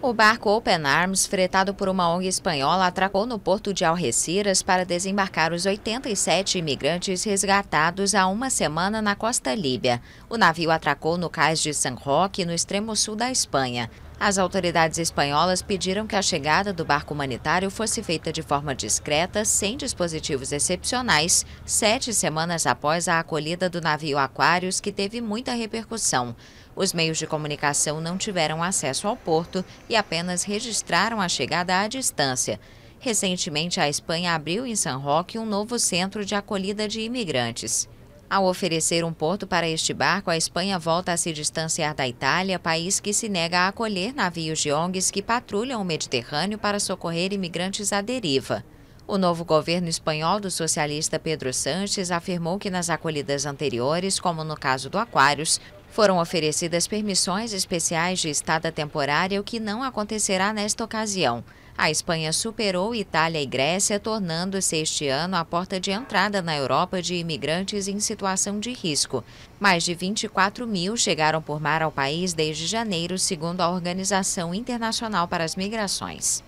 O barco Open Arms, fretado por uma ONG espanhola, atracou no porto de Algeciras para desembarcar os 87 imigrantes resgatados há uma semana na costa líbia. O navio atracou no cais de San Roque, no extremo sul da Espanha. As autoridades espanholas pediram que a chegada do barco humanitário fosse feita de forma discreta, sem dispositivos excepcionais, sete semanas após a acolhida do navio Aquários, que teve muita repercussão. Os meios de comunicação não tiveram acesso ao porto e apenas registraram a chegada à distância. Recentemente, a Espanha abriu em San Roque um novo centro de acolhida de imigrantes. Ao oferecer um porto para este barco, a Espanha volta a se distanciar da Itália, país que se nega a acolher navios de ONGs que patrulham o Mediterrâneo para socorrer imigrantes à deriva. O novo governo espanhol do socialista Pedro Sanches afirmou que nas acolhidas anteriores, como no caso do Aquarius, foram oferecidas permissões especiais de estada temporária, o que não acontecerá nesta ocasião. A Espanha superou Itália e Grécia, tornando-se este ano a porta de entrada na Europa de imigrantes em situação de risco. Mais de 24 mil chegaram por mar ao país desde janeiro, segundo a Organização Internacional para as Migrações.